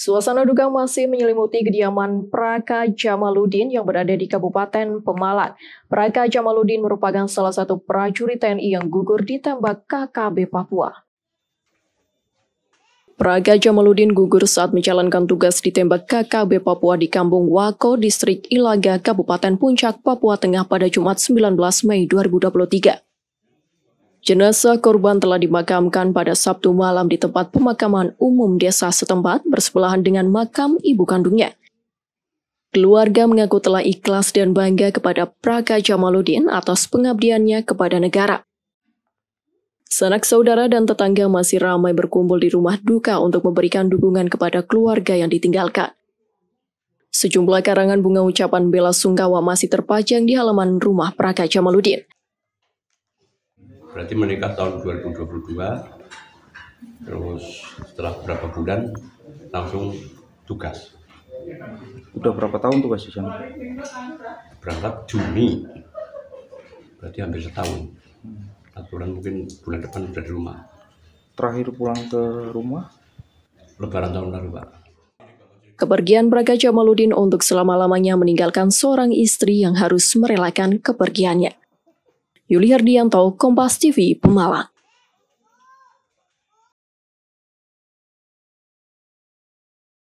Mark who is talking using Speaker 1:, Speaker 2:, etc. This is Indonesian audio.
Speaker 1: Suasana duka masih menyelimuti kediaman Praka Jamaludin yang berada di Kabupaten Pemalang. Praka Jamaludin merupakan salah satu prajurit TNI yang gugur ditembak KKB Papua. Praga Jamaludin gugur saat menjalankan tugas ditembak KKB Papua di Kampung Wako, Distrik Ilaga, Kabupaten Puncak, Papua Tengah pada Jumat 19 Mei 2023. Jenazah korban telah dimakamkan pada Sabtu malam di tempat pemakaman umum desa setempat bersebelahan dengan makam ibu kandungnya. Keluarga mengaku telah ikhlas dan bangga kepada Praka Jamaluddin atas pengabdiannya kepada negara. Sanak saudara dan tetangga masih ramai berkumpul di rumah duka untuk memberikan dukungan kepada keluarga yang ditinggalkan. Sejumlah karangan bunga ucapan bela sungkawa masih terpajang di halaman rumah Praka Jamaluddin
Speaker 2: berarti menikah tahun 2022 terus setelah berapa bulan langsung tugas udah berapa tahun tugas di sana berangkat Juni berarti hampir setahun aturan mungkin bulan depan udah di rumah
Speaker 1: terakhir pulang ke rumah
Speaker 2: lebaran tahun lalu pak
Speaker 1: Kepergian Braga Jamaluddin untuk selama-lamanya meninggalkan seorang istri yang harus merelakan kepergiannya. Yuli Hardianto, Kompas TV, Pemalang.